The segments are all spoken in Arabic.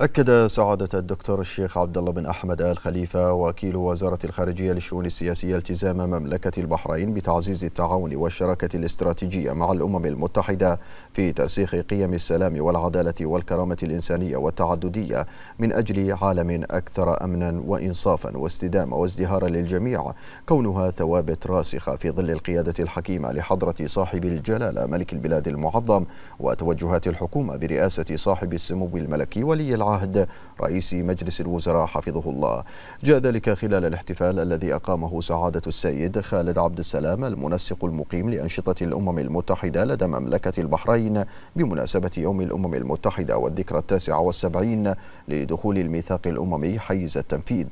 أكد سعادة الدكتور الشيخ عبد الله بن أحمد آل خليفة وكيل وزارة الخارجية للشؤون السياسية التزام مملكة البحرين بتعزيز التعاون والشراكة الاستراتيجية مع الأمم المتحدة في ترسيخ قيم السلام والعدالة والكرامة الإنسانية والتعددية من أجل عالم أكثر أمنا وإنصافا واستدامة وازدهارا للجميع كونها ثوابت راسخة في ظل القيادة الحكيمة لحضرة صاحب الجلالة ملك البلاد المعظم وتوجهات الحكومة برئاسة صاحب السمو الملكي ولي العهد رئيس مجلس الوزراء حفظه الله جاء ذلك خلال الاحتفال الذي أقامه سعادة السيد خالد عبد السلام المنسق المقيم لأنشطة الأمم المتحدة لدى مملكة البحرين بمناسبة يوم الأمم المتحدة والذكرى التاسعة والسبعين لدخول الميثاق الأممي حيز التنفيذ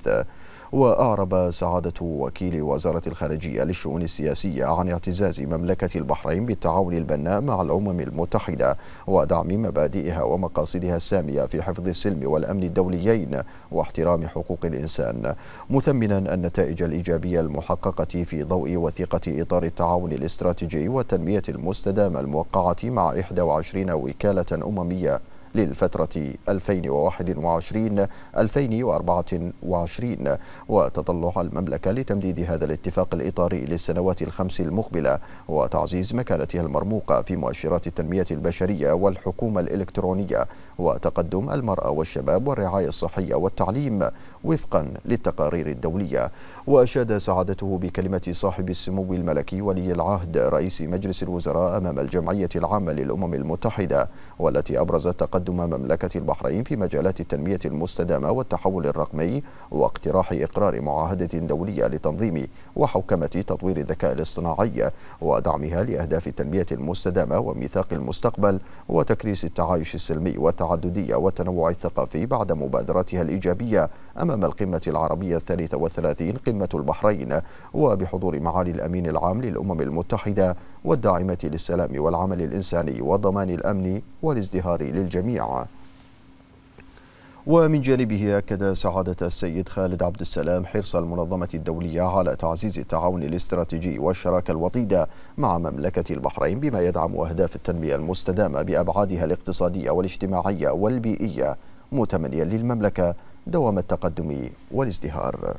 وأعرب سعادة وكيل وزارة الخارجية للشؤون السياسية عن اعتزاز مملكة البحرين بالتعاون البناء مع الأمم المتحدة ودعم مبادئها ومقاصدها السامية في حفظ السلم والأمن الدوليين واحترام حقوق الإنسان مثمنا النتائج الإيجابية المحققة في ضوء وثيقة إطار التعاون الاستراتيجي والتنمية المستدامة الموقعة مع 21 وكالة أممية للفترة 2021 2024 وتطلع المملكة لتمديد هذا الاتفاق الإطاري للسنوات الخمس المقبلة وتعزيز مكانتها المرموقة في مؤشرات التنمية البشرية والحكومة الإلكترونية وتقدم المرأة والشباب والرعاية الصحية والتعليم وفقا للتقارير الدولية وأشاد سعادته بكلمة صاحب السمو الملكي ولي العهد رئيس مجلس الوزراء أمام الجمعية العامة للأمم المتحدة والتي أبرزت تقدم مملكة البحرين في مجالات التنمية المستدامة والتحول الرقمي واقتراح إقرار معاهدة دولية لتنظيم وحوكمة تطوير الذكاء الاصطناعي ودعمها لأهداف التنمية المستدامة وميثاق المستقبل وتكريس التعايش السلمي والتعايش التعددية والتنوع الثقافي بعد مبادراتها الإيجابية أمام القمة العربية الثالثة والثلاثين قمة البحرين وبحضور معالي الأمين العام للأمم المتحدة والداعمة للسلام والعمل الإنساني وضمان الأمن والازدهار للجميع ومن جانبه أكد سعادة السيد خالد عبد السلام حرص المنظمة الدولية على تعزيز التعاون الاستراتيجي والشراكة الوطيدة مع مملكة البحرين بما يدعم أهداف التنمية المستدامة بأبعادها الاقتصادية والاجتماعية والبيئية متمنيا للمملكة دوام التقدم والازدهار